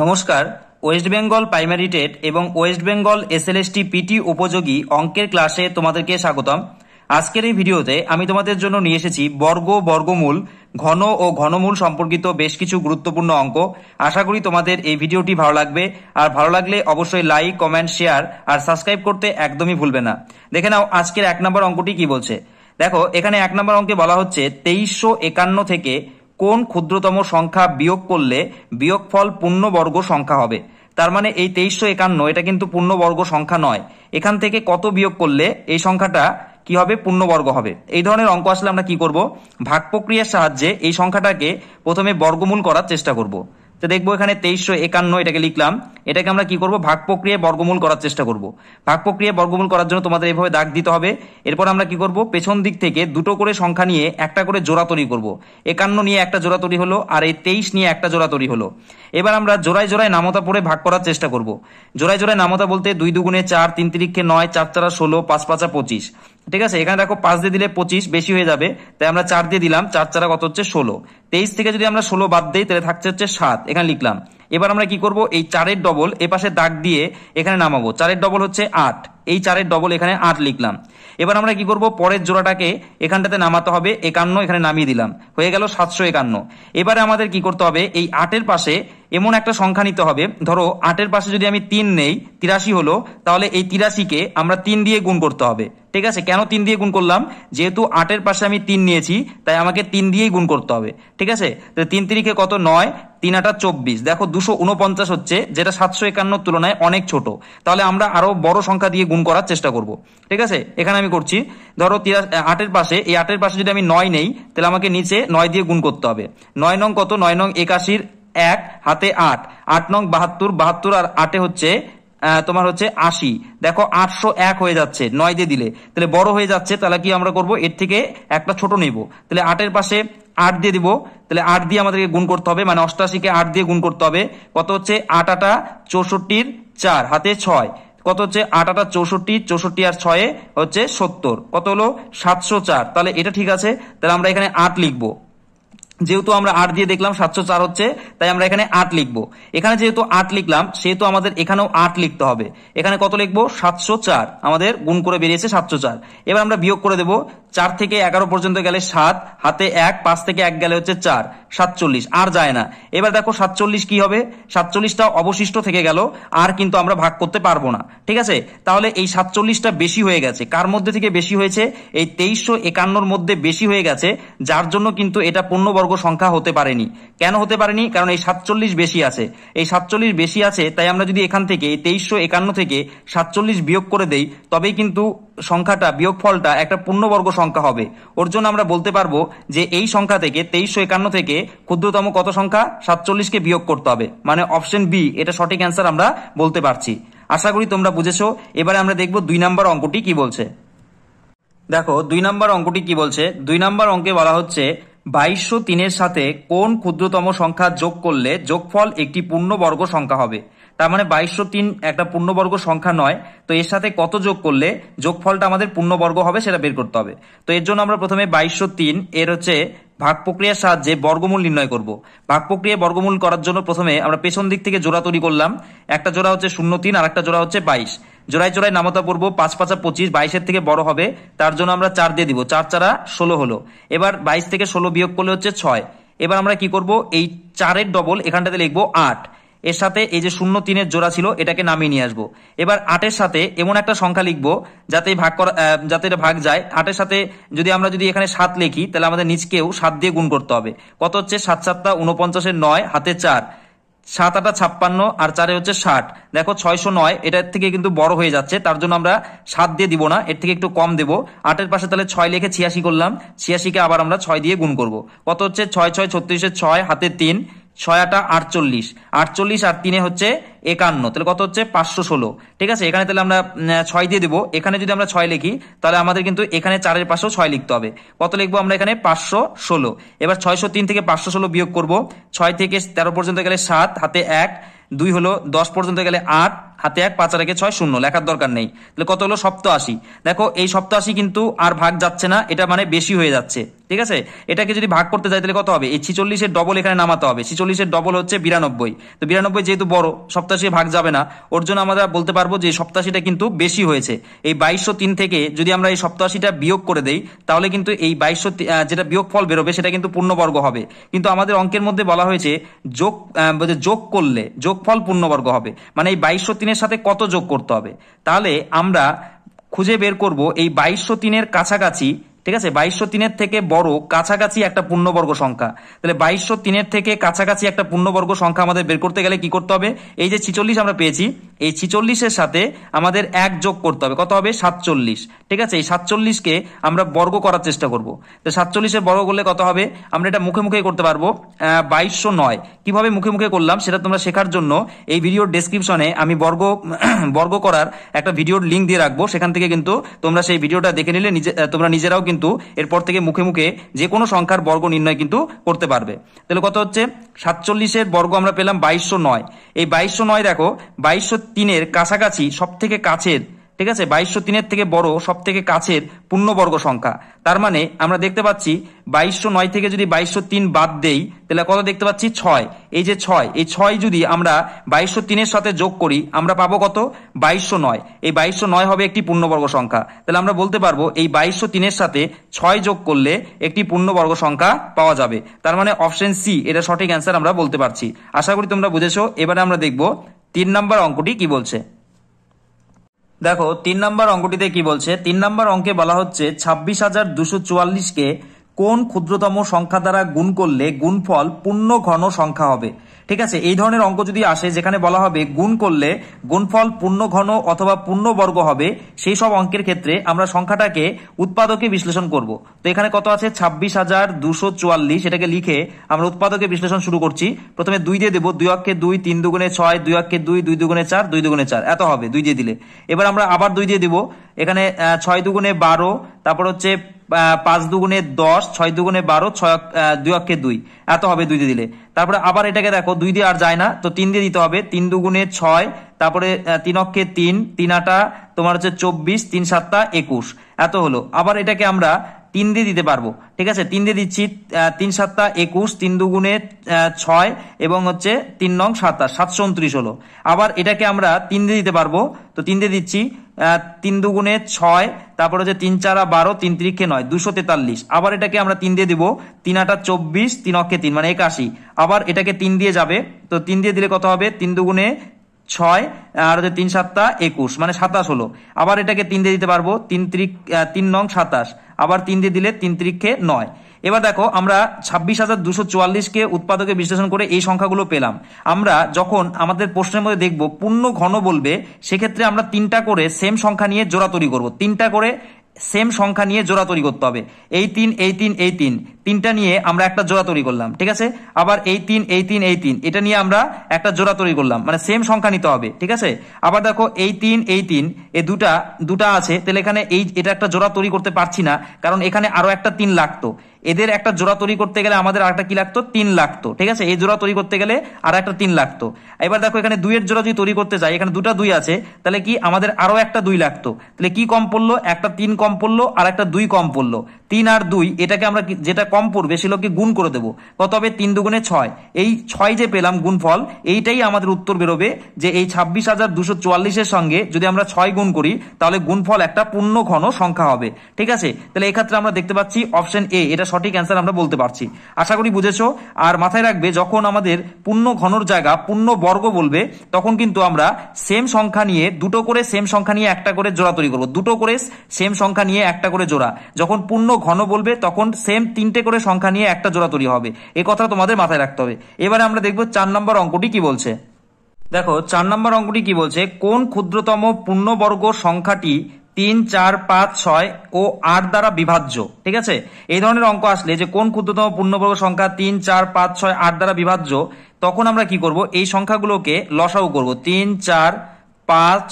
নমস্কার West Bengal primary TET এবং West Bengal L PT উপযোগী অঙ্কের ক্লাসে তোমাদেরকে স্বাগতম আজকের এই ভিডিওতে আমি তোমাদের জন্য নিয়ে এসেছি বর্গ বর্গমূল ঘন ও ঘনমূল সম্পর্কিত বেশ কিছু গুরুত্বপূর্ণ অঙ্ক আশা করি তোমাদের এই ভিডিওটি ভালো লাগবে আর ভালো লাগলে অবশ্যই লাইক কমেন্ট শেয়ার আর সাবস্ক্রাইব করতে একদমই ভুলবে না দেখে নাও আজকের এক নম্বর অঙ্কটি কি বলছে দেখো এখানে এক নম্বর অঙ্কে বলা হচ্ছে তেইশশো একান্ন থেকে কোন ক্ষুদ্রতম সংখ্যা বিয়োগ করলে বিয়োগফল পূর্ণবর্গ সংখ্যা হবে তার মানে এই তেইশশো একান্ন এটা কিন্তু পূর্ণবর্গ সংখ্যা নয় এখান থেকে কত বিয়োগ করলে এই সংখ্যাটা কি হবে পূর্ণবর্গ হবে এই ধরনের অঙ্ক আসলে আমরা কি করব ভাগ প্রক্রিয়ার সাহায্যে এই সংখ্যাটাকে প্রথমে বর্গমূল করার চেষ্টা করব তো দেখবো এখানে তেইশশো একান্ন এটাকে লিখলাম এটাকে আমরা কি করব ভাগ প্রক্রিয়ায় বর্গমূল করার চেষ্টা করব ভাগ প্রক্রিয়ায় বর্গমূল করার জন্য তোমাদের এভাবে দাগ দিতে হবে এরপর আমরা কি করব পেছন দিক থেকে দুটো করে সংখ্যা নিয়ে একটা করে জোড়া তৈরি করব একান্ন নিয়ে একটা জোড়া তৈরি হলো আর এই তেইশ নিয়ে একটা জোড়া তৈরি হলো এবার আমরা জোড়ায় জোড়ায় নামতা পড়ে ভাগ করার চেষ্টা করব জোড়ায় জোড়ায় নামতা বলতে দুই দুগুণে চার তিন তিরিক্ষে নয় চার চারা ষোলো পাঁচ পাঁচা পঁচিশ ঠিক আছে এখানে দেখো পাঁচ দিয়ে দিলে পঁচিশ বেশি হয়ে যাবে তাই আমরা চার দিয়ে দিলাম চার চারা কত হচ্ছে ষোলো তেইশ থেকে যদি আমরা ষোলো বাদ দিই তাহলে থাকছে হচ্ছে সাত এখানে লিখলাম এবার আমরা কি করব এই চারের ডবল এ পাশে দাগ দিয়ে এখানে নামাবো চারের ডবল হচ্ছে আট এই চারের ডবল এখানে আট লিখলাম এবার আমরা কি করব পরের জোড়াটাকে এখানটাতে নামাতে হবে একান্ন এখানে নামিয়ে দিলাম হয়ে গেল সাতশো একান্ন এবারে আমাদের কি করতে হবে এই আটের পাশে এমন একটা সংখ্যা নিতে হবে ধরো আটের পাশে যদি আমি তিন নেই তিরাশি হলো তাহলে এই তিরাশিকে আমরা তিন দিয়ে গুণ করতে হবে ঠিক আছে কেন তিন দিয়ে গুণ করলাম যেহেতু আটের পাশে আমি তিন নিয়েছি তাই আমাকে তিন দিয়েই গুণ করতে হবে ঠিক আছে তো তিন তিরিখে কত নয় তিন আটা চব্বিশ দেখো দুশো উনপঞ্চাশ হচ্ছে যেটা সাতশো একান্ন তুলনায় অনেক ছোট তাহলে আমরা আরো বড় সংখ্যা দিয়ে গুণ করার চেষ্টা করব ঠিক আছে এখানে আমি করছি ধরো আটের পাশে এই আটের পাশে যদি আমি নয় নেই তাহলে আমাকে নিচে নয় দিয়ে গুণ করতে হবে নয় নং কত নয় নং একাশির এক হাতে আট আট নং বাহাত্তর বাহাত্তর আর আটে হচ্ছে তোমার হচ্ছে আশি দেখো আটশো এক হয়ে যাচ্ছে নয় দিয়ে দিলে তাহলে বড় হয়ে যাচ্ছে তাহলে কি আমরা করব এর থেকে একটা ছোট নেব তাহলে আটের পাশে আট দিয়ে দিব তাহলে আট দিয়ে আমাদেরকে গুণ করতে হবে মানে অষ্টাশিকে আট দিয়ে গুণ করতে হবে কত হচ্ছে আট আটা চৌষট্টির চার হাতে ছয় কত হচ্ছে আট আটা চৌষট্টি চৌষট্টি আর ছয়ে হচ্ছে সত্তর কত হলো সাতশো চার তাহলে এটা ঠিক আছে তাহলে আমরা এখানে আট লিখবো যেহেতু আমরা আট দিয়ে দেখলাম সাতশো চার হচ্ছে তাই আমরা এখানে আট লিখব এখানে যেহেতু আট লিখলাম সেহেতু আমাদের এখানেও আট লিখতে হবে এখানে কত লিখবো সাতশো চার আমাদের গুণ করে বেরিয়েছে সাতশো চার এবার আমরা বিয়োগ করে দেব চার থেকে এগারো পর্যন্ত গেলে সাত হাতে এক পাঁচ থেকে এক গেলে হচ্ছে চার সাতচল্লিশ আর যায় না এবার দেখো সাতচল্লিশ কি হবে সাতচল্লিশটা অবশিষ্ট থেকে গেল আর কিন্তু আমরা ভাগ করতে পারবো না ঠিক আছে তাহলে এই সাতচল্লিশটা বেশি হয়ে গেছে কার মধ্যে থেকে বেশি হয়েছে এই তেইশশো একান্নর মধ্যে বেশি হয়ে গেছে যার জন্য কিন্তু এটা পণ্যবর্গ সংখ্যা হতে পারেনি কেন হতে পারেনি কারণ এই সাতচল্লিশ বেশি আছে এই সাতচল্লিশ বেশি আছে তাই আমরা যদি এখান থেকে তেইশশো একান্ন থেকে সাতচল্লিশ বিয়োগ করে দেই তবেই কিন্তু সংখ্যাটা বিয়োগফলটা একটা পূর্ণবর্গ সংখ্যা হবে ওর জন্য আমরা বলতে পারবো যে এই সংখ্যা থেকে তেইশশো একান্ন থেকে ক্ষুদ্রতম কত সংখ্যা সাতচল্লিশকে বিয়োগ করতে হবে মানে অপশন বি এটা সঠিক অ্যান্সার আমরা বলতে পারছি আশা করি তোমরা বুঝেছো এবারে আমরা দেখব দুই নাম্বার অঙ্কটি কি বলছে দেখো দুই নাম্বার অঙ্কটি কি বলছে দুই নাম্বার অঙ্কে বলা হচ্ছে বাইশশো তিনের সাথে কোন ক্ষুদ্রতম সংখ্যা যোগ করলে যোগফল একটি পূর্ণবর্গ সংখ্যা হবে তার মানে বাইশশো তিন একটা পূর্ণবর্গ সংখ্যা নয় তো এর সাথে কত যোগ করলে যোগফলটা আমাদের পূর্ণবর্গ হবে সেটা বের করতে হবে তো এর জন্য আমরা প্রথমে বাইশশো তিন এর হচ্ছে ভাগ প্রক্রিয়ার সাহায্যে বর্গমূল নির্ণয় করব ভাগ প্রক্রিয়া বর্গমূল করার জন্য প্রথমে আমরা পেছন দিক থেকে জোড়া তৈরি করলাম একটা জোড়া হচ্ছে শূন্য তিন আর একটা জোড়া হচ্ছে বাইশ জোড়ায় জোড়ায় নামতা পড়বো পাঁচ পাঁচা পঁচিশ বাইশের থেকে বড় হবে তার জন্য আমরা চার দিয়ে দিব চার চারা ষোলো হলো এবার বাইশ থেকে ষোলো বিয়োগ করলে হচ্ছে ছয় এবার আমরা কি করব এই চারের ডবল এখানটাতে লিখবো আট এর সাথে এই যে শূন্য তিনের জোড়া ছিল এটাকে নামিয়ে নিয়ে আসবো এবার আটের সাথে এমন একটা সংখ্যা লিখব যাতে ভাগ করা যাতে এটা ভাগ যায় আটের সাথে যদি আমরা যদি এখানে সাত লিখি তাহলে আমাদের নিচকেও সাত দিয়ে গুণ করতে হবে কত হচ্ছে সাত সাতটা উনপঞ্চাশের নয় হাতে চার সাত আটা ছাপ্পান্ন আর চারে হচ্ছে ষাট দেখো ছয়শো নয় এটার থেকে কিন্তু বড় হয়ে যাচ্ছে তার জন্য আমরা সাত দিয়ে দিব না এর থেকে একটু কম দেব আটের পাশে তাহলে ছয় লিখে ছিয়াশি করলাম ছিয়াশিকে আবার আমরা ছয় দিয়ে গুণ করব কত হচ্ছে ছয় ছয় ছত্রিশের ছয় হাতে তিন ছয় আটা আটচল্লিশ আটচল্লিশ আর তিনে হচ্ছে একান্ন তাহলে কত হচ্ছে পাঁচশো ষোলো ঠিক আছে এখানে তাহলে আমরা ছয় দিয়ে দেবো এখানে যদি আমরা ছয় লিখি তাহলে আমাদের কিন্তু এখানে চারের পাশেও ছয় লিখতে হবে কত লিখবো আমরা এখানে পাঁচশো ষোলো এবার ছয়শো তিন থেকে পাঁচশো ষোলো বিয়োগ করবো ছয় থেকে তেরো পর্যন্ত গেলে সাত হাতে এক দুই হলো দশ পর্যন্ত গেলে আট হাতে এক পাঁচ রেখে ছয় শূন্য লেখার দরকার নেই তাহলে কত হলো সপ্ত আশি দেখো এই সপ্ত আশি কিন্তু আর ভাগ যাচ্ছে না এটা মানে বেশি হয়ে যাচ্ছে ঠিক আছে এটাকে যদি ভাগ করতে যাই তাহলে কত হবে এই ছিচল্লিশের ডবল এখানে নামাতে হবে ছিচল্লিশের ডবল হচ্ছে বিরানব্বই তো বিরানব্বই যেহেতু বড় সপ্তাশে ভাগ যাবে না ওর জন্য আমরা বলতে পারবো যে সপ্তাশিটা কিন্তু বেশি হয়েছে এই বাইশশো তিন থেকে যদি আমরা এই সপ্তাশিটা বিয়োগ করে দেই তাহলে কিন্তু এই বাইশশো যেটা বিয়োগ ফল বেরোবে সেটা কিন্তু পূর্ণবর্গ হবে কিন্তু আমাদের অঙ্কের মধ্যে বলা হয়েছে যোগ যোগ করলে যোগফল পূর্ণবর্গ হবে মানে এই বাইশশো তিনের সাথে কত যোগ করতে হবে তাহলে আমরা খুঁজে বের করব এই বাইশশো তিনের কাছাকাছি ঠিক আছে বাইশশো তিনের থেকে বড় কাছাকাছি একটা পূর্ণবর্গ সংখ্যা তাহলে বাইশশো তিনের থেকে কাছাকাছি একটা পূর্ণবর্গ সংখ্যা আমাদের বের করতে গেলে কি করতে হবে এই যে ছিচল্লিশ আমরা পেয়েছি এই ছিচল্লিশের সাথে আমাদের এক যোগ করতে হবে কত হবে সাতচল্লিশ ঠিক আছে এই সাতচল্লিশকে আমরা বর্গ করার চেষ্টা করবো তো সাতচল্লিশের বর্গ করলে কত হবে আমরা এটা মুখে মুখে করতে পারবো বাইশশো নয় কীভাবে মুখে মুখে করলাম সেটা তোমরা শেখার জন্য এই ভিডিওর ডেসক্রিপশনে আমি বর্গ বর্গ করার একটা ভিডিওর লিঙ্ক দিয়ে রাখবো সেখান থেকে কিন্তু তোমরা সেই ভিডিওটা দেখে নিলে নিজে তোমরা নিজেরাও কিন্তু এরপর থেকে মুখে মুখে যে কোনো সংখ্যার বর্গ নির্ণয় কিন্তু করতে পারবে তাহলে কত হচ্ছে সাতচল্লিশের বর্গ আমরা পেলাম বাইশশো নয় এই বাইশশো নয় দেখো বাইশশো তিনের কাছাকাছি সব থেকে কাছের ঠিক আছে বাইশশো তিনের থেকে বড় সব থেকে কাছের পূর্ণবর্গ সংখ্যা তার মানে আমরা দেখতে পাচ্ছি বাইশশো নয় থেকে যদি বাইশশো তিন বাদ দেই তাহলে কত দেখতে পাচ্ছি ছয় এই যে ছয় এই ছয় যদি আমরা বাইশশো তিনের সাথে যোগ করি আমরা পাবো কত বাইশশো নয় এই বাইশশো নয় হবে একটি পূর্ণবর্গ সংখ্যা তাহলে আমরা বলতে পারবো এই বাইশশো তিনের সাথে ছয় যোগ করলে একটি পূর্ণবর্গ সংখ্যা পাওয়া যাবে তার মানে অপশন সি এটা সঠিক অ্যান্সার আমরা বলতে পারছি আশা করি তোমরা বুঝেছো এবারে আমরা দেখব তিন নম্বর অঙ্কটি কি বলছে দেখো তিন নম্বর অঙ্কটিতে কি বলছে তিন নম্বর অঙ্কে বলা হচ্ছে ছাব্বিশ হাজার দুশো চুয়াল্লিশকে কোন ক্ষুদ্রতম সংখ্যা দ্বারা গুণ করলে গুণফল পূর্ণ ঘন সংখ্যা হবে ঠিক আছে এই ধরনের অঙ্ক যদি আসে যেখানে বলা হবে গুণ করলে গুণফল পূর্ণ ঘন অথবা বর্গ হবে সেই সব অঙ্কের ক্ষেত্রে আমরা সংখ্যাটাকে উৎপাদকে বিশ্লেষণ করব তো এখানে কত আছে ছাব্বিশ হাজার দুশো চুয়াল্লিশ এটাকে লিখে আমরা উৎপাদকে বিশ্লেষণ শুরু করছি প্রথমে দুই দিয়ে দেবো দুই অক্ষে দুই তিন দুগুণে ছয় দুই অক্ষে দুই দুই দুগুণে চার দুই দুগুণে চার এত হবে দুই দিয়ে দিলে এবার আমরা আবার দুই দিয়ে দেবো এখানে ছয় দুগুণে বারো তারপর হচ্ছে পাঁচ দুগুণে দশ ছয় দুগুণে বারো ছয় দুই অক্ষে দুই এত হবে দুই দিয়ে দিলে তারপরে আবার এটাকে দেখো দুই দিয়ে আর যায় না তো তিন দিয়ে দিতে হবে তিন দুগুণে ছয় তারপরে তিন অক্ষে তিন তিন আটা তোমার হচ্ছে চব্বিশ তিন সাতটা একুশ এত হলো আবার এটাকে আমরা তিন দিয়ে দিতে পারবো ঠিক আছে তিন দিয়ে দিচ্ছি তিন সাতটা একুশ তিন দুগুণে ছয় এবং হচ্ছে তিন নং সাতাশ সাতশো উনত্রিশ হলো আবার এটাকে আমরা তিন দিয়ে দিতে পারবো তো তিন দিয়ে দিচ্ছি তিন দুগুণে ছয় তারপর হচ্ছে তিন চারা বারো তিন তিরিখে নয় দুশো তেতাল্লিশ আবার এটাকে আমরা তিন দিয়ে দিব তিন আটা চব্বিশ তিন অক্ষে তিন মানে একাশি আবার এটাকে তিন দিয়ে যাবে তো তিন দিয়ে দিলে কত হবে তিন দুগুণে ছয় আর হচ্ছে তিন সাতটা একুশ মানে সাতাশ হলো আবার এটাকে তিন দিয়ে দিতে পারবো তিন তিরিক তিন নং সাতাশ আবার তিন দিয়ে দিলে তিন তিরিখে নয় এবার দেখো আমরা ছাব্বিশ হাজার দুশো চুয়াল্লিশকে উৎপাদকে বিশ্লেষণ করে এই সংখ্যাগুলো পেলাম আমরা যখন আমাদের প্রশ্নের মধ্যে দেখব পূর্ণ ঘন বলবে সেক্ষেত্রে আমরা তিনটা করে সেম সংখ্যা নিয়ে জোড়া তৈরি করব তিনটা করে সেম সংখ্যা নিয়ে জোড়া তৈরি করতে হবে এই তিন এই তিন এই তিন তিনটা নিয়ে আমরা একটা জোড়া তৈরি করলাম ঠিক আছে আবার এই তিন এই তিন এই তিন এটা নিয়ে আমরা একটা জোড়া তৈরি করলাম মানে সেম সংখ্যা নিতে হবে ঠিক আছে আবার দেখো এই তিন এই তিন এ দুটা দুটা আছে তাহলে এখানে এই এটা একটা জোড়া তৈরি করতে পারছি না কারণ এখানে আরও একটা তিন লাগতো এদের একটা জোড়া তৈরি করতে গেলে আমাদের আরেকটা কি লাগতো তিন লাগতো ঠিক আছে এই জোড়া তৈরি করতে গেলে আর একটা তিন লাগতো এবার দেখো এখানে দুইয়ের জোড়া যদি তৈরি করতে চাই এখানে দুটা দুই আছে তাহলে কি আমাদের আরও একটা দুই লাগতো তাহলে কি কম পড়লো একটা তিন কম পড়লো আর একটা দুই কম পড়লো তিন আর দুই এটাকে আমরা যেটা কম পড়বে সেগুলোকে গুণ করে দেবো কত হবে তিন দুগুণে ছয় এই ছয় যে পেলাম গুণফল এইটাই আমাদের উত্তর বেরোবে যে এই ছাব্বিশ হাজার দুশো চুয়াল্লিশের সঙ্গে যদি আমরা ছয় গুণ করি তাহলে গুণফল একটা পূর্ণ ঘন সংখ্যা হবে ঠিক আছে তাহলে এক্ষেত্রে আমরা দেখতে পাচ্ছি অপশন এ এটা সঠিক অ্যান্সার আমরা বলতে পারছি আশা করি বুঝেছো আর মাথায় রাখবে যখন আমাদের পূর্ণ ঘনর জায়গা পূর্ণ বর্গ বলবে তখন কিন্তু আমরা সেম সংখ্যা নিয়ে দুটো করে সেম সংখ্যা নিয়ে একটা করে জোড়া তৈরি করবো দুটো করে সেম সংখ্যা সংখ্যা নিয়ে একটা করে জোড়া যখন পূর্ণ ঘন বলবে তখন সেম তিনটে করে সংখ্যা নিয়ে একটা জোড়া তৈরি হবে এ কথা তোমাদের মাথায় রাখতে হবে এবারে আমরা দেখব চার নম্বর অঙ্কটি কি বলছে দেখো চার নম্বর অঙ্কটি কি বলছে কোন ক্ষুদ্রতম পূর্ণবর্গ সংখ্যাটি তিন চার পাঁচ ছয় ও আট দ্বারা বিভাজ্য ঠিক আছে এই ধরনের অঙ্ক আসলে যে কোন ক্ষুদ্রতম পূর্ণবর্গ সংখ্যা তিন চার পাঁচ ছয় আট দ্বারা বিভাজ্য তখন আমরা কি করব এই সংখ্যাগুলোকে লসাও করব তিন চার পাঁচ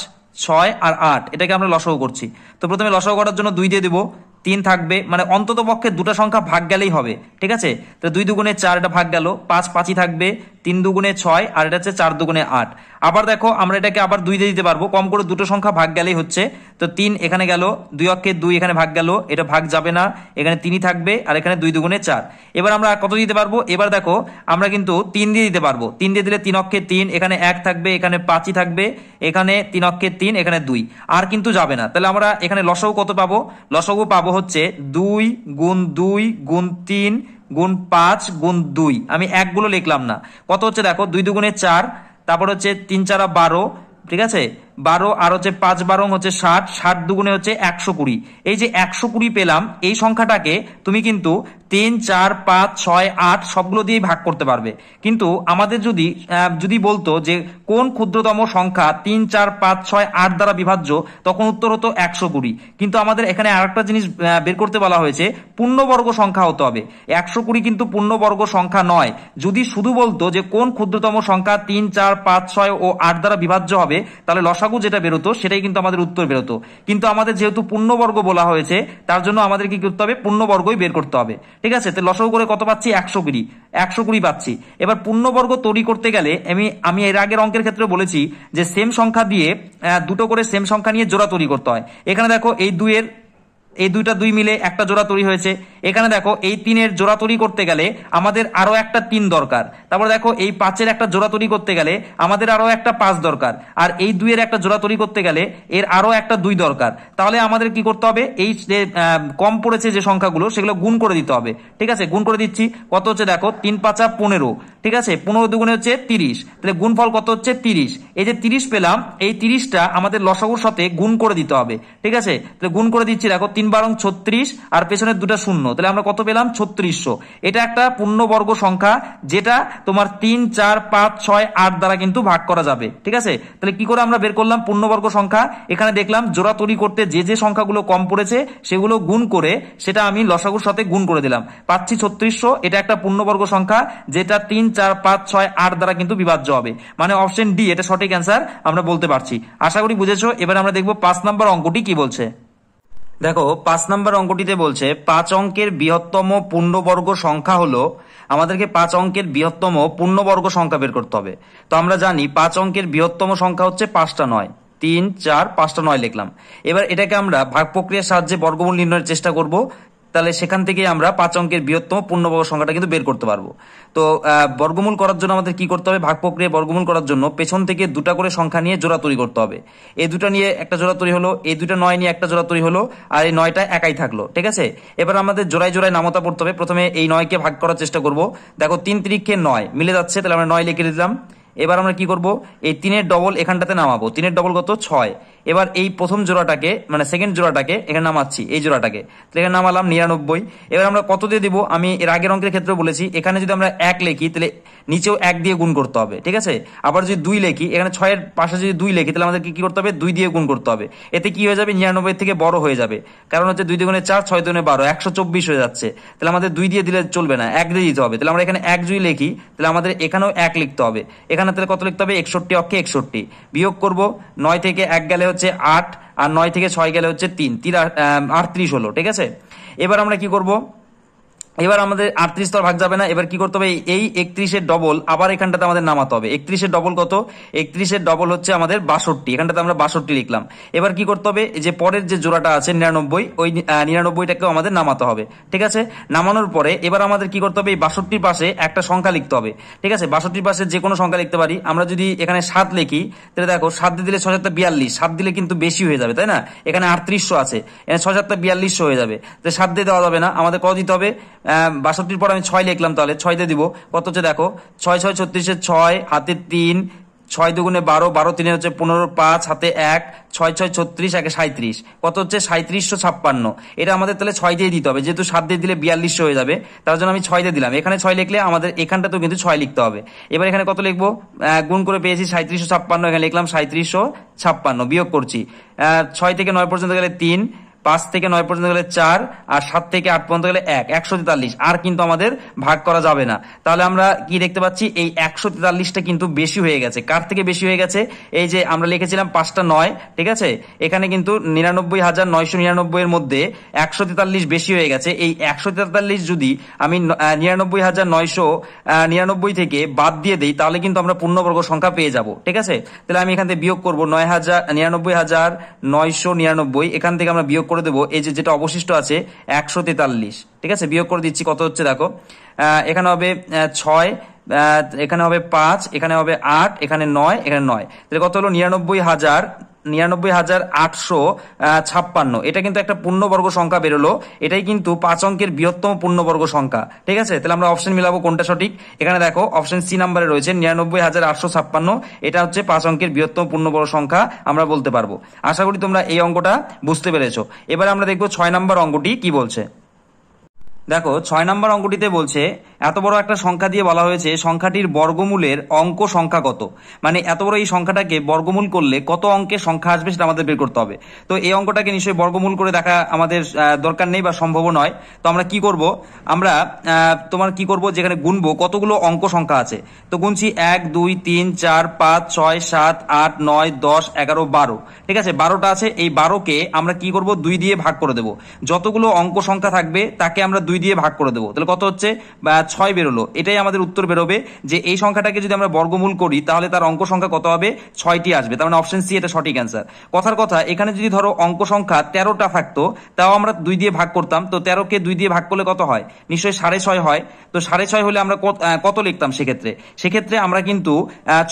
ছয় আর আট এটাকে আমরা লসও করছি তো প্রথমে লসও করার জন্য দুই দিয়ে দেবো তিন থাকবে মানে অন্তত পক্ষে দুটো সংখ্যা ভাগ গেলেই হবে ঠিক আছে তো দুই দুগুণে চার এটা ভাগ গেল পাঁচ পাঁচই থাকবে তিন দুগুণে ছয় আর এটা হচ্ছে চার দুগুণে আট আবার দেখো আমরা এটাকে আবার দুই দিয়ে দিতে পারবো কম করে দুটো সংখ্যা ভাগ গেলেই হচ্ছে তো তিন এখানে গেল দুই অক্ষে দুই এখানে ভাগ গেল এটা ভাগ যাবে না এখানে তিনই থাকবে আর এখানে দুই দুগুণে চার এবার আমরা কত দিতে পারবো এবার দেখো আমরা কিন্তু তিন দিয়ে দিতে পারবো তিন দিয়ে দিলে তিন অক্ষে তিন এখানে এক থাকবে এখানে পাঁচই থাকবে এখানে তিন অক্ষে তিন এখানে দুই আর কিন্তু যাবে না তাহলে আমরা এখানে লসও কত পাবো লসাও পাবো হচ্ছে দুই গুণ দুই গুণ তিন গুণ পাঁচ গুণ দুই আমি একগুলো লিখলাম না কত হচ্ছে দেখো দুই দুগুণে চার তারপর হচ্ছে তিন চারা বারো ঠিক আছে বারো আর হচ্ছে পাঁচ বারো হচ্ছে ষাট ষাট দুগুণে হচ্ছে একশো কুড়ি এই যে একশো কুড়ি পেলাম এই সংখ্যাটাকে তুমি কিন্তু তিন চার পাঁচ ছয় আট সবগুলো দিয়েই ভাগ করতে পারবে কিন্তু আমাদের যদি যদি বলতো যে কোন ক্ষুদ্রতম সংখ্যা তিন চার পাঁচ ছয় আট দ্বারা বিভাজ্য তখন উত্তর হতো একশো কুড়ি কিন্তু আমাদের এখানে আর একটা জিনিস বের করতে বলা হয়েছে পূর্ণবর্গ সংখ্যা হতে হবে একশো কুড়ি কিন্তু পূর্ণবর্গ সংখ্যা নয় যদি শুধু বলতো যে কোন ক্ষুদ্রতম সংখ্যা তিন চার পাঁচ ছয় ও আট দ্বারা বিভাজ্য হবে তাহলে লসা লসাগু যেটা বেরোতো সেটাই কিন্তু আমাদের উত্তর বেরোতো কিন্তু আমাদের যেহেতু পূর্ণবর্গ বলা হয়েছে তার জন্য আমাদের কি করতে হবে পূর্ণবর্গই বের করতে হবে ঠিক আছে তো লসাগু করে কত পাচ্ছি একশো কুড়ি একশো কুড়ি পাচ্ছি এবার পূর্ণবর্গ তৈরি করতে গেলে আমি আমি এর আগের অঙ্কের ক্ষেত্রে বলেছি যে সেম সংখ্যা দিয়ে দুটো করে সেম সংখ্যা নিয়ে জোড়া তৈরি করতে হয় এখানে দেখো এই দুয়ের এই দুইটা দুই মিলে একটা জোড়া তৈরি হয়েছে এখানে দেখো এই তিনের জোড়া তৈরি করতে গেলে আমাদের আরও একটা তিন দরকার তারপর দেখো এই পাঁচের একটা জোড়া তৈরি করতে গেলে আমাদের আরও একটা পাঁচ দরকার আর এই দুইয়ের একটা জোড়া তৈরি করতে গেলে এর আরও একটা দুই দরকার তাহলে আমাদের কি করতে হবে এই যে কম পড়েছে যে সংখ্যাগুলো সেগুলো গুণ করে দিতে হবে ঠিক আছে গুণ করে দিচ্ছি কত হচ্ছে দেখো তিন পাঁচা পনেরো ঠিক আছে পনেরো দুগুণে হচ্ছে তিরিশ তাহলে গুণফল কত হচ্ছে তিরিশ এই যে তিরিশ পেলাম এই তিরিশটা আমাদের লসাগুর সাথে গুণ করে দিতে হবে ঠিক আছে তাহলে গুণ করে দিচ্ছি দেখো তিন বারং ছত্রিশ আর পেছনের দুটা শূন্য তাহলে আমরা কত পেলাম ছত্রিশশো এটা একটা পূর্ণবর্গ সংখ্যা যেটা তোমার তিন চার পাঁচ ছয় আট দ্বারা কিন্তু ভাগ করা যাবে ঠিক আছে তাহলে কি করে আমরা বের করলাম পূর্ণবর্গ সংখ্যা এখানে দেখলাম জোড়া তৈরি করতে যে যে সংখ্যাগুলো কম পড়েছে সেগুলো গুণ করে সেটা আমি লসাগুর সাথে গুণ করে দিলাম পাচ্ছি ছত্রিশশো এটা একটা পূর্ণবর্গ সংখ্যা যেটা তিন চার পাঁচ ছয় আট দ্বারা কিন্তু বিভাজ্য হবে মানে অপশন ডি এটা সঠিক অ্যান্সার আমরা বলতে পারছি আশা করি বুঝেছো এবার আমরা দেখবো পাঁচ নম্বর অঙ্কটি কি বলছে দেখো পাঁচ নম্বর অঙ্কটিতে বলছে পাঁচ অঙ্কের বৃহত্তম পূর্ণবর্গ সংখ্যা হলো আমাদেরকে পাঁচ অঙ্কের বৃহত্তম পূর্ণবর্গ সংখ্যা বের করতে হবে তো আমরা জানি পাঁচ অঙ্কের বৃহত্তম সংখ্যা হচ্ছে পাঁচটা নয় তিন চার পাঁচটা নয় লিখলাম এবার এটাকে আমরা ভাগ প্রক্রিয়ার সাহায্যে বর্গমূল নির্ণয়ের চেষ্টা করব তাহলে সেখান থেকে আমরা পাঁচ অঙ্কের বৃহত্তম পূর্ণবর্গ সংখ্যাটা কিন্তু বের করতে পারবো তো বর্গমূল করার জন্য আমাদের কি করতে হবে ভাগ প্রক্রিয়া বর্গমূল করার জন্য পেছন থেকে দুটা করে সংখ্যা নিয়ে জোড়া তৈরি করতে হবে এই দুটা নিয়ে একটা জোড়া তৈরি হলো এই দুটা নয় নিয়ে একটা জোড়া তৈরি হলো আর এই নয়টা একাই থাকলো ঠিক আছে এবার আমাদের জোড়ায় জোড়ায় নামতা পড়তে হবে প্রথমে এই নয়কে ভাগ করার চেষ্টা করব দেখো তিন তিরিক্ষে নয় মিলে যাচ্ছে তাহলে আমরা নয় লিখে দিলাম এবার আমরা কি করব এই তিনের ডবল এখানটাতে নামাবো তিনের ডবল কত ছয় এবার এই প্রথম জোড়াটাকে মানে সেকেন্ড জোড়াটাকে এখানে নামাচ্ছি এই জোড়াটাকে তাহলে এখানে নামালাম নিরানব্বই এবার আমরা কত দিয়ে দিব আমি এর আগের অঙ্কের ক্ষেত্রে বলেছি এখানে যদি আমরা এক লেখি তাহলে নিচেও এক দিয়ে গুণ করতে হবে ঠিক আছে আবার যদি দুই লেখি এখানে ছয়ের পাশে যদি দুই লেখি তাহলে আমাদেরকে কি করতে হবে দুই দিয়ে গুণ করতে হবে এতে কি হয়ে যাবে নিরানব্বই থেকে বড় হয়ে যাবে কারণ হচ্ছে দুই দুগুণে চার ছয় দুগুণে বারো একশো চব্বিশ হয়ে যাচ্ছে তাহলে আমাদের দুই দিয়ে দিলে চলবে না এক দিয়ে দিতে হবে তাহলে আমরা এখানে এক দুই লেখি তাহলে আমাদের এখানেও এক লিখতে হবে এখানে এখানে তাহলে কত লিখতে হবে একষট্টি অক্ষে একষট্টি বিয়োগ করব নয় থেকে এক গেলে হচ্ছে আট আর নয় থেকে ছয় গেলে হচ্ছে তিন তিরা আটত্রিশ হলো ঠিক আছে এবার আমরা কি করব এবার আমাদের আটত্রিশ তো ভাগ যাবে না এবার কি করতে হবে এই একত্রিশের ডবল আবার এখানটাতে আমাদের নামাতে হবে একত্রিশের ডবল কত একত্রিশের ডবল হচ্ছে আমাদের বাষট্টি এখানটাতে আমরা বাষট্টি লিখলাম এবার কি করতে হবে যে পরের যে জোড়াটা আছে নিরানব্বই ওই নিরানব্বইটাকেও আমাদের নামাতে হবে ঠিক আছে নামানোর পরে এবার আমাদের কি করতে হবে এই বাষট্টির পাশে একটা সংখ্যা লিখতে হবে ঠিক আছে বাষট্টির পাশে যে কোনো সংখ্যা লিখতে পারি আমরা যদি এখানে সাত লিখি তাহলে দেখো সাত দিলে ছয় সাতটা বিয়াল্লিশ সাত দিলে কিন্তু বেশি হয়ে যাবে তাই না এখানে আটত্রিশশো আছে এখানে ছয় সাতটা বিয়াল্লিশশো হয়ে যাবে তো সাত দিয়ে দেওয়া যাবে না আমাদের কত দিতে হবে বাষট্টির পর আমি ছয় লিখলাম তাহলে ছয়তে দিব কত হচ্ছে দেখো ছয় ছয় ছত্রিশে ছয় হাতে তিন ছয় দুগুণে বারো বারো তিনে হচ্ছে পনেরো পাঁচ হাতে এক ছয় ছয় ছত্রিশ একে সাঁত্রিশ কত হচ্ছে সাঁত্রিশশো ছাপ্পান্ন এটা আমাদের তাহলে ছয় দিয়ে দিতে হবে যেহেতু সাত দিয়ে দিলে বিয়াল্লিশশো হয়ে যাবে তার জন্য আমি ছয় দিয়ে দিলাম এখানে ছয় লিখলে আমাদের এখানটাতেও কিন্তু ছয় লিখতে হবে এবার এখানে কত লিখবো গুণ করে পেয়েছি সাঁত্রিশশো ছাপ্পান্ন এখানে লিখলাম সাঁত্রিশশো ছাপ্পান্ন বিয়োগ করছি ছয় থেকে নয় পর্যন্ত গেলে তিন পাঁচ থেকে নয় পর্যন্ত গেলে চার আর সাত থেকে আট পর্যন্ত গেলে এক একশো তেতাল্লিশ আর কিন্তু আমাদের ভাগ করা যাবে না তাহলে আমরা কি দেখতে পাচ্ছি এই একশো তেতাল্লিশটা কিন্তু বেশি হয়ে গেছে কার থেকে বেশি হয়ে গেছে এই যে আমরা লিখেছিলাম পাঁচটা নয় ঠিক আছে এখানে কিন্তু নিরানব্বই হাজার নয়শো নিরানব্বই এর মধ্যে একশো তেতাল্লিশ বেশি হয়ে গেছে এই একশো তেতাল্লিশ যদি আমি নিরানব্বই হাজার নয়শো নিরানব্বই থেকে বাদ দিয়ে দিই তাহলে কিন্তু আমরা পূর্ণবর্গ সংখ্যা পেয়ে যাব ঠিক আছে তাহলে আমি এখান থেকে বিয়োগ করবো নয় হাজার নিরানব্বই হাজার নয়শো নিরানব্বই এখান থেকে আমরা বিয়োগ করে দেবো এই যে যেটা অবশিষ্ট আছে একশো তেতাল্লিশ ঠিক আছে বিয়োগ করে দিচ্ছি কত হচ্ছে দেখো এখানে হবে ছয় এখানে হবে পাঁচ এখানে হবে আট এখানে নয় এখানে নয় তাহলে কত হলো নিরানব্বই হাজার নিরানব্বই হাজার আটশো ছাপ্পান্ন এটা কিন্তু একটা পূর্ণবর্গ সংখ্যা বেরোলো এটাই কিন্তু পাঁচ অঙ্কের বৃহত্তম পূর্ণবর্গ সংখ্যা ঠিক আছে তাহলে আমরা অপশন মিলাবো কোনটা সঠিক এখানে দেখো অপশন সি নাম্বারে রয়েছে নিরানব্বই হাজার আটশো ছাপ্পান্ন এটা হচ্ছে পাঁচ অঙ্কের বৃহত্তম পূর্ণবর্গ সংখ্যা আমরা বলতে পারবো আশা করি তোমরা এই অঙ্কটা বুঝতে পেরেছো এবার আমরা দেখবো ছয় নম্বর অঙ্কটি কি বলছে দেখো ছয় নম্বর অঙ্কটিতে বলছে এত বড় একটা সংখ্যা দিয়ে বলা হয়েছে সংখ্যাটির বর্গমূলের অঙ্ক সংখ্যা কত মানে এত বড় এই সংখ্যাটাকে বর্গমূল করলে কত অঙ্কের সংখ্যা আসবে সেটা আমাদের বের করতে হবে তো এই অঙ্কটাকে নিশ্চয়ই বর্গমূল করে দেখা আমাদের দরকার নেই বা সম্ভব নয় তো আমরা কি করব আমরা তোমার কি করব যেখানে গুনব কতগুলো অঙ্ক সংখ্যা আছে তো গুনছি এক দুই তিন চার পাঁচ ছয় সাত আট নয় দশ এগারো বারো ঠিক আছে বারোটা আছে এই বারোকে আমরা কি করব দুই দিয়ে ভাগ করে দেবো যতগুলো অঙ্ক সংখ্যা থাকবে তাকে আমরা দুই দিয়ে ভাগ করে দেবো তাহলে কত হচ্ছে ছয় বেরোলো এটাই আমাদের উত্তর বেরোবে যে এই সংখ্যাটাকে যদি আমরা বর্গমূল করি তাহলে তার অঙ্ক সংখ্যা কত হবে ছয়টি আসবে তার মানে অপশন সি এটা সঠিক অ্যান্সার কথার কথা এখানে যদি ধরো অঙ্ক সংখ্যা তেরোটা থাকতো তাও আমরা দুই দিয়ে ভাগ করতাম তো তেরোকে দুই দিয়ে ভাগ করলে কত হয় নিশ্চয়ই সাড়ে ছয় হয় তো সাড়ে ছয় হলে আমরা কত লিখতাম সেক্ষেত্রে সেক্ষেত্রে আমরা কিন্তু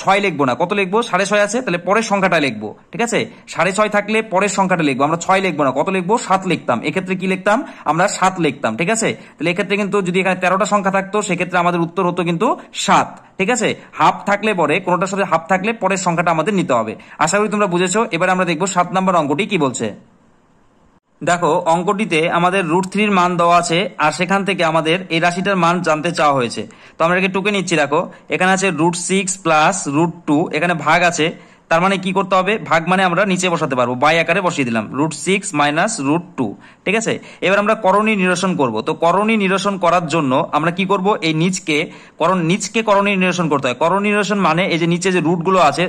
ছয় লিখবো না কত লিখবো সাড়ে ছয় আছে তাহলে পরের সংখ্যাটা লিখবো ঠিক আছে সাড়ে ছয় থাকলে পরের সংখ্যাটা লিখবো আমরা ছয় লিখবো না কত লিখবো সাত লিখতাম এক্ষেত্রে কি লিখতাম আমরা সাত লিখতাম ঠিক আছে তাহলে এক্ষেত্রে কিন্তু যদি এখানে তেরোটা সংখ্যা থাকতো থাকতো সেক্ষেত্রে আমাদের উত্তর হতো কিন্তু সাত ঠিক আছে হাফ থাকলে পরে কোনোটার সাথে হাফ থাকলে পরের সংখ্যাটা আমাদের নিতে হবে আশা করি তোমরা বুঝেছো এবার আমরা দেখবো সাত নম্বর অঙ্কটি কি বলছে দেখো অঙ্কটিতে আমাদের রুট থ্রির মান দেওয়া আছে আর সেখান থেকে আমাদের এই রাশিটার মান জানতে চাওয়া হয়েছে তো আমরা একে টুকে নিচ্ছি দেখো এখানে আছে root six plus root two এখানে ভাগ আছে তার মানে কি করতে হবে ভাগ মানে আমরা নিচে বসাতে পারবো বাই আকারে বসিয়ে দিলাম root six minus root two ঠিক আছে এবার আমরা করণী নিরসন করব তো করণী নিরসন করার জন্য আমরা কি করব এই নিচকে করণ নিচকে করণী নিরসন করতে হয় করণী নিরসন মানে এই যে নিচে যে রুটগুলো আছে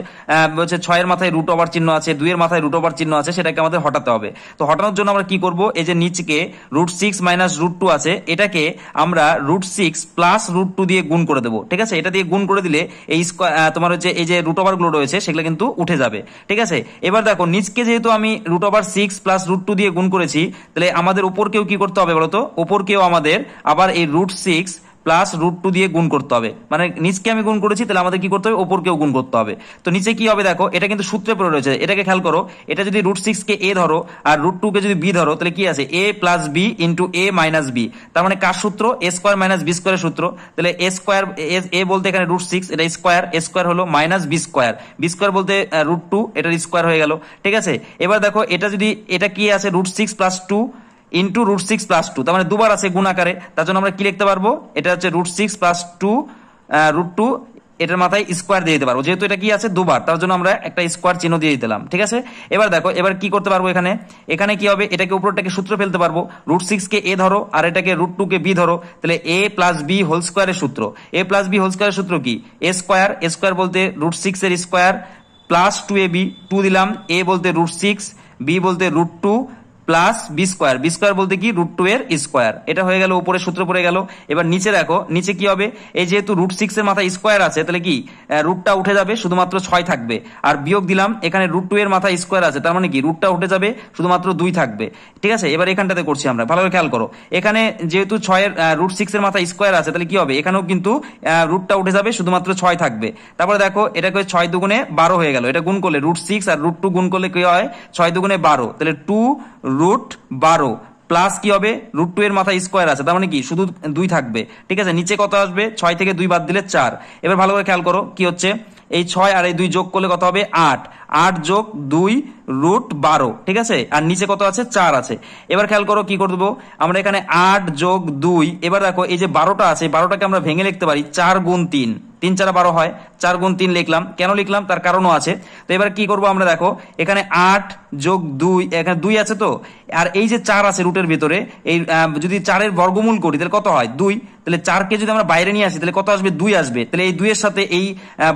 হচ্ছে ছয়ের মাথায় রুট ওভার চিহ্ন আছে দুইয়ের মাথায় রুট ওভার চিহ্ন আছে সেটাকে আমাদের হটাতে হবে তো হটানোর জন্য আমরা কি করব এই যে নিচকে root six minus root two আছে এটাকে আমরা root six plus root two দিয়ে গুণ করে দেবো ঠিক আছে এটা দিয়ে গুণ করে দিলে এই তোমার হচ্ছে এই যে রুট ওভারগুলো রয়েছে সেগুলো কিন্তু উঠে যাবে ঠিক আছে এবার দেখো নিচকে যেহেতু আমি root over six plus root two দিয়ে গুণ করেছি তাহলে আমাদের ওপরকেও কি করতে হবে বলতো ওপরকেও আমাদের আবার এই root six plus root two দিয়ে গুণ করতে হবে মানে নিচকে আমি গুণ করেছি তাহলে আমাদের কি করতে হবে ওপরকেও গুণ করতে হবে তো নিচে কি হবে দেখো এটা কিন্তু সূত্রে পড়ে রয়েছে এটাকে খেয়াল করো এটা যদি রুট সিক্সকে এ ধরো আর রুট টুকে যদি বি ধরো তাহলে কি আছে a plus b into a minus b তার মানে কার সূত্র এ স্কোয়ার মাইনাস বি স্কোয়ারের সূত্র তাহলে এ স্কোয়ার এ বলতে এখানে রুট সিক্স এটা স্কোয়ার এ স্কোয়ার হলো minus b square b square বলতে রুট টু এটার স্কোয়ার হয়ে গেল ঠিক আছে এবার দেখো এটা যদি এটা কি আছে root six plus two into root six plus two তার মানে দুবার আছে গুণ আকারে তার জন্য আমরা কি লিখতে পারবো এটা হচ্ছে root six plus two root two এটার মাথায় স্কোয়ার দিয়ে দিতে পারবো যেহেতু এটা কি আছে দুবার তার জন্য আমরা একটা স্কোয়ার চিহ্ন দিয়ে দিলাম ঠিক আছে এবার দেখো এবার কি করতে পারবো এখানে এখানে কি হবে এটাকে উপরটাকে সূত্র ফেলতে পারবো রুট সিক্সকে এ ধরো আর এটাকে রুট টুকে বি ধরো তাহলে এ প্লাস বি হোল স্কোয়ারের সূত্র এ প্লাস বি হোল স্কোয়ারের সূত্র কি এ স্কোয়ার এ স্কোয়ার বলতে রুট সিক্স এর square plus two a b two দিলাম এ বলতে রুট সিক্স বি বলতে root two plus b square b square বলতে কি রুট টু এর স্কোয়ার এটা হয়ে গেল উপরে সূত্র পড়ে গেল এবার নিচে দেখো নিচে কি হবে এই যেহেতু রুট সিক্স এর মাথায় স্কোয়ার আছে তাহলে কি রুটটা উঠে যাবে শুধুমাত্র ছয় থাকবে আর বিয়োগ দিলাম এখানে রুট টু এর মাথায় স্কোয়ার আছে তার মানে কি রুটটা উঠে যাবে শুধুমাত্র দুই থাকবে ঠিক আছে এবার এখানটাতে করছি আমরা ভালো করে খেয়াল করো এখানে যেহেতু ছয়ের রুট সিক্স এর মাথায় স্কোয়ার আছে তাহলে কি হবে এখানেও কিন্তু রুটটা উঠে যাবে শুধুমাত্র ছয় থাকবে তারপরে দেখো এটাকে ছয় দুগুণে বারো হয়ে গেল এটা গুণ করলে রুট সিক্স আর রুট টু গুণ করলে কি হয় ছয় দুগুণে বারো তাহলে টু রুট বারো প্লাস কি হবে রুট টু এর মাথায় স্কোয়ার আছে তার মানে কি শুধু দুই থাকবে ঠিক আছে নিচে কত আসবে ছয় থেকে দুই বাদ দিলে চার এবার ভালো করে খেয়াল করো কি হচ্ছে এই ছয় আর এই দুই যোগ করলে কত হবে আট আট যোগ দুই রুট বারো ঠিক আছে আর নিচে কত আছে চার আছে এবার খেয়াল করো কি করবো আমরা এখানে আট যোগ দুই এবার দেখো এই যে বারোটা আছে বারোটাকে আমরা ভেঙে লিখতে পারি চার গুণ তিন তিন চারা বারো হয় চার গুণ তিন লিখলাম কেন লিখলাম তার কারণও আছে তো এবার কি করবো আমরা দেখো এখানে আট যোগ দুই এখানে দুই আছে তো আর এই যে চার আছে রুটের ভিতরে এই যদি চারের বর্গমূল করি তাহলে কত হয় দুই তাহলে চারকে যদি আমরা বাইরে নিয়ে আসি তাহলে কত আসবে দুই আসবে তাহলে এই দুইয়ের সাথে এই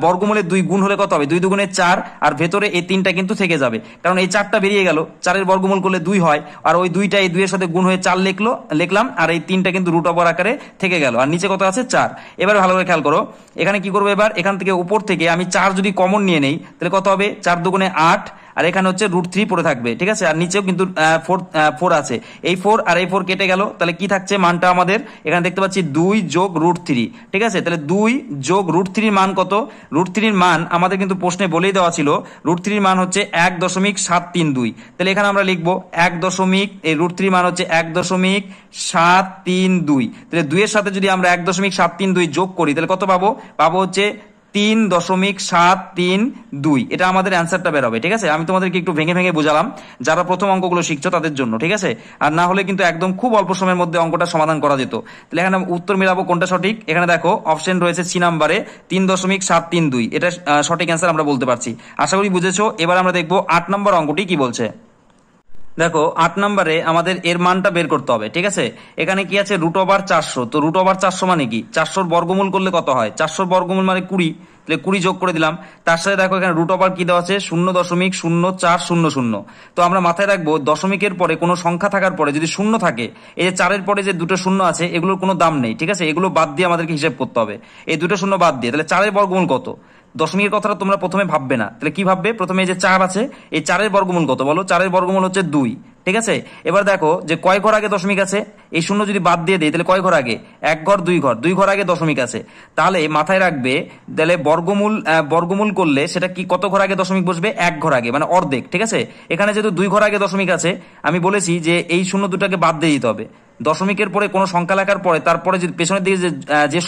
বর্গমূলের দুই গুণ হলে কত হবে দুই দুগুণের চার আর ভেতরে এই তিনটা কিন্তু থেকে যাবে কারণ এই চারটা বেরিয়ে গেল চারের বর্গমূল করলে দুই হয় আর ওই দুইটা এই দুইয়ের সাথে গুণ হয়ে চার লিখলো লিখলাম আর এই তিনটা কিন্তু রুট অবর আকারে থেকে গেল আর নিচে কত আছে চার এবার ভালো করে খেয়াল করো এখানে কি করবো এবার এখান থেকে উপর থেকে আমি চার যদি কমন নিয়ে নেই তাহলে কত হবে চার দুগুণে আট আর এখানে হচ্ছে রুট থ্রি পরে থাকবে ঠিক আছে আর নিচেও কিন্তু ফোর ফোর আছে এই ফোর আর এই ফোর কেটে গেল তাহলে কি থাকছে মানটা আমাদের এখানে দেখতে পাচ্ছি দুই যোগ রুট থ্রি ঠিক আছে তাহলে দুই যোগ রুট থ্রির মান কত রুট থ্রির মান আমাদের কিন্তু প্রশ্নে বলেই দেওয়া ছিল রুট থ্রির মান হচ্ছে এক দশমিক সাত তিন দুই তাহলে এখানে আমরা লিখবো এক দশমিক এই রুট থ্রির মান হচ্ছে এক দশমিক সাত তিন দুই তাহলে দুইয়ের সাথে যদি আমরা এক দশমিক সাত তিন দুই যোগ করি তাহলে কত পাবো পাবো হচ্ছে তিন দশমিক সাত তিন দুই এটা আমাদের অ্যান্সারটা বেরোবে ঠিক আছে আমি তোমাদেরকে একটু ভেঙে ভেঙে বোঝালাম যারা প্রথম অঙ্কগুলো শিখছো তাদের জন্য ঠিক আছে আর না হলে কিন্তু একদম খুব অল্প সময়ের মধ্যে অঙ্কটা সমাধান করা যেত তাহলে এখানে উত্তর মিলাবো কোনটা সঠিক এখানে দেখো অপশন রয়েছে সি নাম্বারে তিন দশমিক সাত তিন দুই এটা সঠিক অ্যান্সার আমরা বলতে পারছি আশা করি বুঝেছো এবার আমরা দেখবো আট নম্বর অঙ্কটি কি বলছে দেখো আট নম্বরে আমাদের এর মানটা বের করতে হবে ঠিক আছে এখানে কি আছে রুট ওভার চারশো তো রুট ওভার চারশো মানে কি চারশোর বর্গমূল করলে কত হয় চারশোর বর্গমূল মানে কুড়ি তাহলে কুড়ি যোগ করে দিলাম তার সাথে দেখো এখানে রুট ওভার কি দেওয়া আছে শূন্য দশমিক শূন্য চার শূন্য শূন্য তো আমরা মাথায় রাখবো দশমিকের পরে কোনো সংখ্যা থাকার পরে যদি শূন্য থাকে এই যে চারের পরে যে দুটো শূন্য আছে এগুলোর কোনো দাম নেই ঠিক আছে এগুলো বাদ দিয়ে আমাদেরকে হিসেব করতে হবে এই দুটো শূন্য বাদ দিয়ে তাহলে চারের বর্গমূল কত দশমিকের কথাটা তোমরা প্রথমে ভাববে না তাহলে কি ভাববে প্রথমে যে চার আছে এই চারের বর্গমূল কত বলো চারের বর্গমূল হচ্ছে দুই ঠিক আছে এবার দেখো যে কয় ঘর আগে দশমিক আছে এই শূন্য যদি বাদ দিয়ে দেয় তাহলে কয় ঘর আগে এক ঘর দুই ঘর দুই ঘর আগে দশমিক আছে তাহলে মাথায় রাখবে তাহলে বর্গমূল বর্গমূল করলে সেটা কি কত ঘর আগে দশমিক বসবে এক ঘর আগে মানে অর্ধেক ঠিক আছে এখানে যেহেতু দুই ঘর আগে দশমিক আছে আমি বলেছি যে এই শূন্য দুটাকে বাদ দিয়ে দিতে হবে দশমিকের পরে কোনো সংখ্যা লেখার পরে তারপরে যদি পেছনের দিকে যে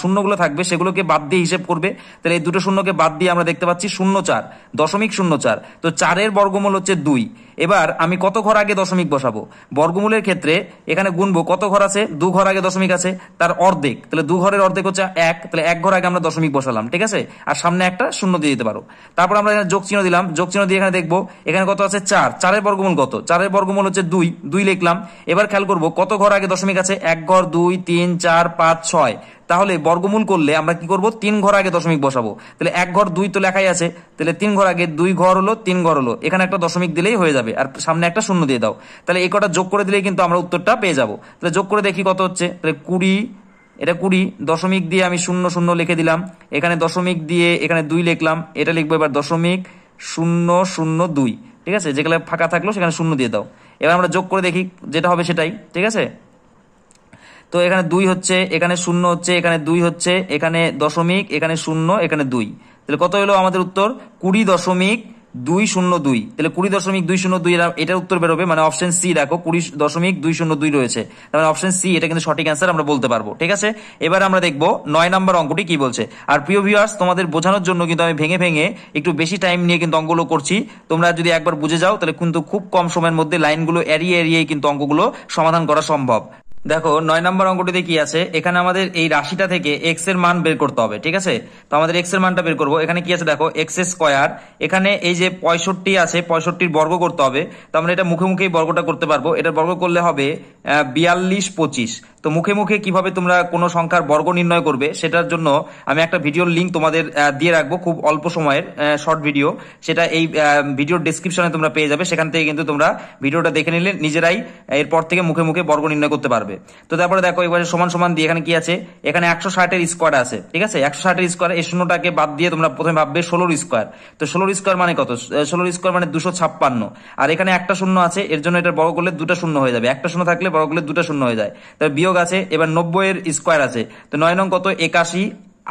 শূন্যগুলো থাকবে সেগুলোকে বাদ দিয়ে হিসেব করবে তাহলে এই দুটো শূন্যকে বাদ দিয়ে আমরা দেখতে পাচ্ছি শূন্য চার দশমিক শূন্য চার তো চারের বর্গমূল হচ্ছে দুই এবার আমি কত ঘর আগে দশমিক বসাবো বর্গমূলের ক্ষেত্রে এখানে গুনবো কত ঘর আছে দু ঘর আগে দশমিক আছে তার অর্ধেক তাহলে দু ঘরের অর্ধেক হচ্ছে এক তাহলে এক ঘর আগে আমরা দশমিক বসালাম ঠিক আছে আর সামনে একটা শূন্য দিয়ে দিতে পারো তারপর আমরা এখানে যোগ চিহ্ন দিলাম যোগ চিহ্ন দিয়ে এখানে দেখবো এখানে কত আছে চার চারের বর্গমূল কত চারের বর্গমূল হচ্ছে দুই দুই লিখলাম এবার খেয়াল করবো কত ঘর আগে দশমিক আছে এক ঘর দুই তিন চার পাঁচ ছয় তাহলে বর্গমূল করলে আমরা কি করব তিন ঘর আগে দশমিক বসাবো তাহলে এক ঘর দুই তো লেখাই আছে তাহলে তিন ঘর আগে দুই ঘর হলো তিন ঘর হলো এখানে একটা দশমিক দিলেই হয়ে যাবে আর সামনে একটা শূন্য দিয়ে দাও তাহলে এই কটা যোগ করে দিলেই কিন্তু আমরা উত্তরটা পেয়ে যাবো তাহলে যোগ করে দেখি কত হচ্ছে তাহলে কুড়ি এটা কুড়ি দশমিক দিয়ে আমি শূন্য শূন্য লিখে দিলাম এখানে দশমিক দিয়ে এখানে দুই লিখলাম এটা লিখবো এবার দশমিক শূন্য শূন্য দুই ঠিক আছে যেগুলো ফাঁকা থাকলো সেখানে শূন্য দিয়ে দাও এবার আমরা যোগ করে দেখি যেটা হবে সেটাই ঠিক আছে তো এখানে দুই হচ্ছে এখানে শূন্য হচ্ছে এখানে দুই হচ্ছে এখানে দশমিক এখানে শূন্য এখানে দুই তাহলে কত হলো আমাদের উত্তর কুড়ি দশমিক দুই শূন্য দুই তাহলে কুড়ি দশমিক দুই শূন্য দুই এটার উত্তর বেরোবে মানে অপশন সি দেখো কুড়ি দশমিক দুই শূন্য দুই রয়েছে তাহলে অপশন সি এটা কিন্তু সঠিক অ্যান্সার আমরা বলতে পারবো ঠিক আছে এবার আমরা দেখবো নয় নাম্বার অঙ্কটি কি বলছে আর প্রিয় ভিউয়ার্স তোমাদের বোঝানোর জন্য কিন্তু আমি ভেঙে ভেঙে একটু বেশি টাইম নিয়ে কিন্তু অঙ্কগুলো করছি তোমরা যদি একবার বুঝে যাও তাহলে কিন্তু খুব কম সময়ের মধ্যে লাইনগুলো এড়িয়ে এড়িয়ে কিন্তু অঙ্কগুলো সমাধান করা সম্ভব দেখো নয় নম্বর অঙ্কটিতে কি আছে এখানে আমাদের এই রাশিটা থেকে এক্স এর মান বের করতে হবে ঠিক আছে তো আমাদের এক্স এর মানটা বের করবো এখানে কি আছে দেখো এক্স স্কোয়ার এখানে এই যে পঁয়ষট্টি আছে পঁয়ষট্টির বর্গ করতে হবে তো আমরা এটা মুখে মুখেই বর্গটা করতে পারবো এটা বর্গ করলে হবে বিয়াল্লিশ পঁচিশ তো মুখে মুখে কিভাবে তোমরা কোনো সংখ্যার বর্গ নির্ণয় করবে সেটার জন্য আমি একটা ভিডিওর লিঙ্ক তোমাদের দিয়ে রাখবো খুব অল্প সময়ের শর্ট ভিডিও সেটা এই ভিডিওর ডিসক্রিপশনে তোমরা পেয়ে যাবে সেখান থেকে কিন্তু তোমরা ভিডিওটা দেখে নিলে নিজেরাই এরপর থেকে মুখে মুখে বর্গ নির্ণয় করতে পারবে তো তারপরে দেখো এবারে সমান সমান দিয়ে এখানে কি আছে এখানে একশো ষাটের স্কোয়ার আছে ঠিক আছে একশো ষাটের স্কোয়ার এই শূন্যটাকে বাদ দিয়ে তোমরা প্রথমে ভাববে ষোলোর স্কোয়ার তো ষোলোর স্কোয়ার মানে কত ষোলোর স্কোয়ার মানে দুশো ছাপ্পান্ন আর এখানে একটা শূন্য আছে এর জন্য এটা বড় করলে দুটা শূন্য হয়ে যাবে একটা শূন্য থাকলে বড় করলে দুটা শূন্য হয়ে যায় তাহলে বিয়োগ বিয়োগ আছে এবার এর স্কোয়ার আছে তো নয় নং কত একাশি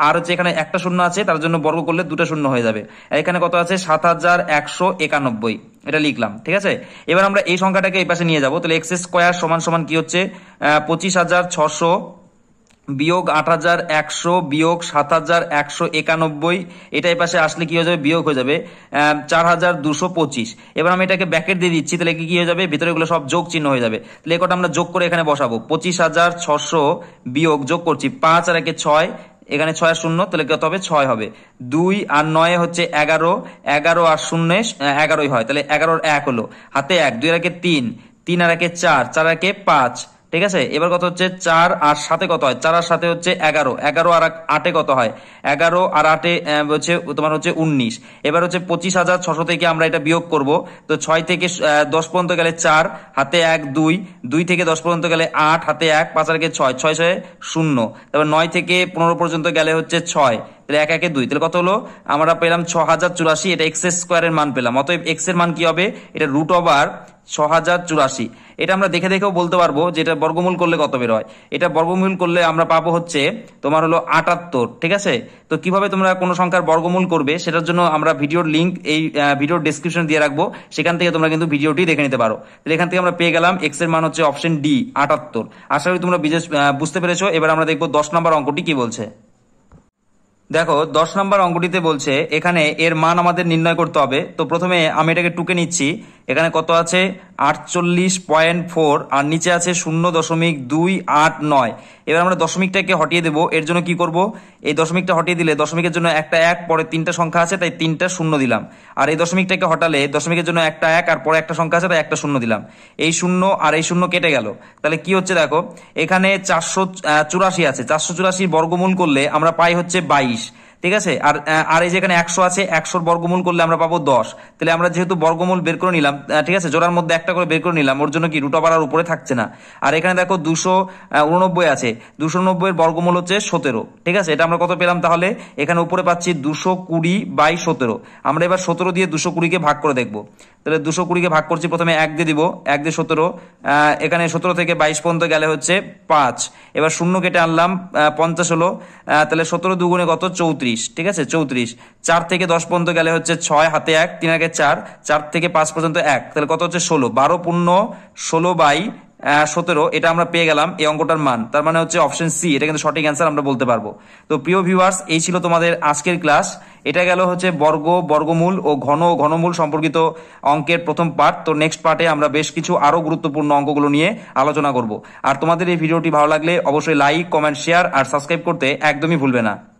আর হচ্ছে এখানে একটা শূন্য আছে তার জন্য বর্গ করলে দুটো শূন্য হয়ে যাবে এখানে কত আছে সাত হাজার একশো একানব্বই এটা লিখলাম ঠিক আছে এবার আমরা এই সংখ্যাটাকে এই পাশে নিয়ে যাবো তাহলে এক্স স্কোয়ার সমান সমান কি হচ্ছে পঁচিশ হাজার ছশো বিয়োগ আট হাজার একশো বিয়োগ সাত হাজার একশো একানব্বই এটা পাশে আসলে কি হয়ে যাবে বিয়োগ হয়ে যাবে চার হাজার দুশো পঁচিশ এবার আমি এটাকে ব্যাকেট দিয়ে দিচ্ছি তাহলে কি হয়ে যাবে ভিতরে এগুলো সব যোগ চিহ্ন হয়ে যাবে তাহলে একটা আমরা যোগ করে এখানে বসাবো পঁচিশ হাজার ছশো বিয়োগ যোগ করছি পাঁচ আর একে ছয় এখানে ছয় শূন্য তাহলে কত হবে ছয় হবে দুই আর নয় হচ্ছে এগারো এগারো আর শূন্য এগারোই হয় তাহলে এগারোর এক হলো হাতে এক দুই আর একে তিন তিন আর একে চার চার একে পাঁচ ঠিক আছে এবার কত হচ্ছে চার আর সাথে কত হয় চার আর সাথে হচ্ছে এগারো এগারো আর আটে কত হয় এগারো আর আটে হচ্ছে তোমার হচ্ছে উনিশ এবার হচ্ছে পঁচিশ হাজার ছশো থেকে আমরা এটা বিয়োগ করব তো ছয় থেকে দশ পর্যন্ত গেলে চার হাতে এক দুই দুই থেকে দশ পর্যন্ত গেলে আট হাতে এক পাঁচ আর ছয় ছয় ছয় শূন্য তারপর নয় থেকে পনেরো পর্যন্ত গেলে হচ্ছে ছয় এক একে দুই তাহলে কত হলো আমরা পেলাম ছ হাজার চুরাশি এটা এক্স স্কোয়ারের মান পেলাম অতএব এক্স এর মান কি হবে এটা রুট ওভার ছ হাজার চুরাশি এটা আমরা দেখে দেখেও বলতে পারবো যে এটা বর্গমূল করলে কত বের হয় এটা বর্গমূল করলে আমরা পাবো হচ্ছে তোমার হলো আটাত্তর ঠিক আছে তো কিভাবে তোমরা কোনো সংখ্যার বর্গমূল করবে সেটার জন্য আমরা ভিডিওর লিঙ্ক এই ভিডিওর ডিসক্রিপশন দিয়ে রাখবো সেখান থেকে তোমরা কিন্তু ভিডিওটি দেখে নিতে পারো তাহলে এখান থেকে আমরা পেয়ে গেলাম এক্স এর মান হচ্ছে অপশন ডি আটাত্তর আশা করি তোমরা বুঝতে পেরেছো এবার আমরা দেখবো দশ নম্বর অঙ্কটি কি বলছে দেখো দশ নম্বর অঙ্কটিতে বলছে এখানে এর মান আমাদের নির্ণয় করতে হবে তো প্রথমে আমি এটাকে টুকে নিচ্ছি এখানে কত আছে আটচল্লিশ পয়েন্ট ফোর আর নিচে আছে শূন্য দশমিক দুই আট নয় এবার আমরা দশমিকটাকে হটিয়ে দেবো এর জন্য কি করব এই দশমিকটা হটিয়ে দিলে দশমিকের জন্য একটা এক পরে তিনটা সংখ্যা আছে তাই তিনটা শূন্য দিলাম আর এই দশমিকটাকে হটালে দশমিকের জন্য একটা এক আর পরে একটা সংখ্যা আছে তাই একটা শূন্য দিলাম এই শূন্য আর এই শূন্য কেটে গেল তাহলে কি হচ্ছে দেখো এখানে চারশো চুরাশি আছে চারশো চুরাশির বর্গমূল করলে আমরা পাই হচ্ছে বাইশ ঠিক আছে আর আর এই যেখানে একশো আছে একশোর বর্গমূল করলে আমরা পাবো দশ তাহলে আমরা যেহেতু বর্গমূল বের করে নিলাম ঠিক আছে জোড়ার মধ্যে একটা করে বের করে নিলাম ওর জন্য কি রুট ওভার আর উপরে থাকছে না আর এখানে দেখো দুশো উননব্বই আছে দুশো নব্বইয়ের বর্গমূল হচ্ছে সতেরো ঠিক আছে এটা আমরা কত পেলাম তাহলে এখানে উপরে পাচ্ছি দুশো কুড়ি বাই সতেরো আমরা এবার সতেরো দিয়ে দুশো কুড়িকে ভাগ করে দেখবো তাহলে দুশো কুড়িকে ভাগ করছি প্রথমে এক দিয়ে দিব এক দিয়ে সতেরো এখানে সতেরো থেকে বাইশ পর্যন্ত গেলে হচ্ছে পাঁচ এবার শূন্য কেটে আনলাম পঞ্চাশ হলো তাহলে সতেরো দুগুণে কত চৌত্রিশ চৌত্রিশ ঠিক আছে চৌত্রিশ চার থেকে দশ পর্যন্ত গেলে হচ্ছে ছয় হাতে এক তিন আগে চার চার থেকে পাঁচ পর্যন্ত এক তাহলে কত হচ্ছে ষোলো বারো পূর্ণ ষোলো বাই সতেরো এটা আমরা পেয়ে গেলাম এই অঙ্কটার মান তার মানে হচ্ছে অপশন সি এটা কিন্তু সঠিক অ্যান্সার আমরা বলতে পারবো তো প্রিয় ভিউয়ার্স এই ছিল তোমাদের আজকের ক্লাস এটা গেল হচ্ছে বর্গ বর্গমূল ও ঘন ও ঘনমূল সম্পর্কিত অঙ্কের প্রথম পার্ট তো নেক্সট পার্টে আমরা বেশ কিছু আরও গুরুত্বপূর্ণ অঙ্কগুলো নিয়ে আলোচনা করব আর তোমাদের এই ভিডিওটি ভালো লাগলে অবশ্যই লাইক কমেন্ট শেয়ার আর সাবস্ক্রাইব করতে একদমই ভুলবে না